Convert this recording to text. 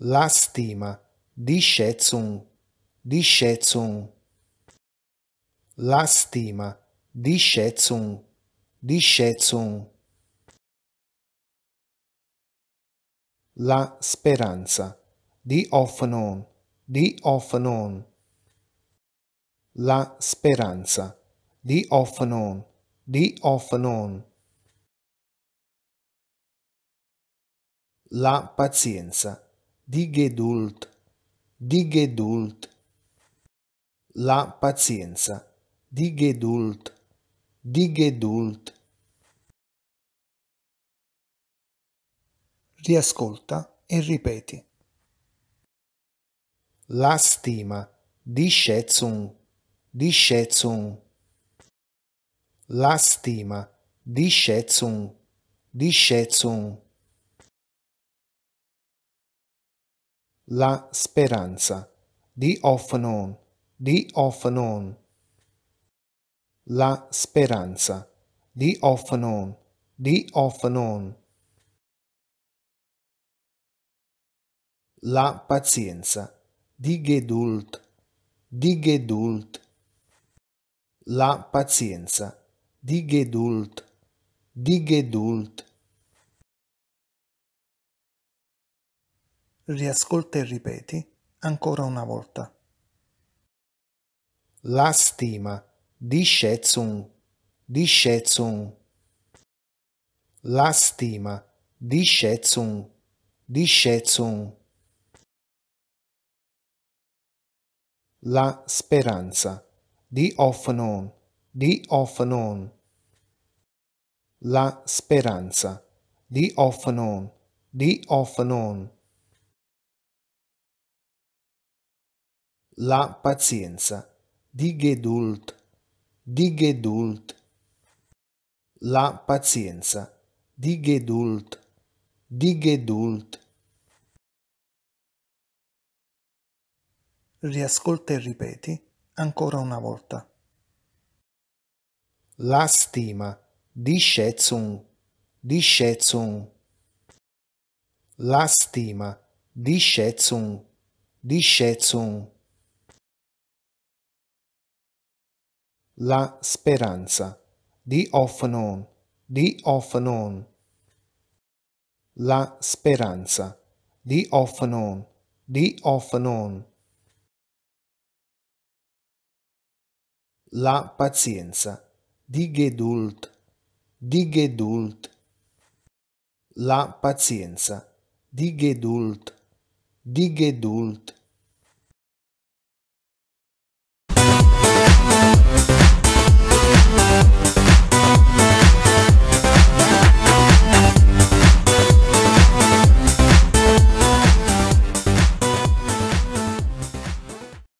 La stima di Shetsung, di Shetsung. La stima di Shetsung, di Shetsung. La speranza di Offenon, di Offenon. La speranza di Offenon, di Offenon. La pazienza Die Geduld, die Geduld. La pazienza, di Geduld, di Geduld. Riascolta e ripeti. La stima, di Schätzung, di Schätzung. La stima, di Schätzung, di Schätzung. la speranza, di off di off La speranza, di off di off La pazienza, di gedult, di gedult. La pazienza, di gedult, di gedult. riascolta e ripeti ancora una volta. La stima di Shetsung, di Shetsung. La stima di Shetsung, di Shetsung. La speranza di Offenon, di Offenon. La speranza di Offenon, di Offenon. la pazienza, die Geduld, die Geduld, la pazienza, die Geduld, die Geduld. Riascolta e ripeti ancora una volta. La stima, di Schätzung, di Schätzung. La stima, di Schätzung, di Schätzung. la speranza, di Offanon, di Offanon. La speranza, di Offanon, di Offanon. La pazienza, di Geduld, di Geduld. La pazienza, di Geduld, di Geduld.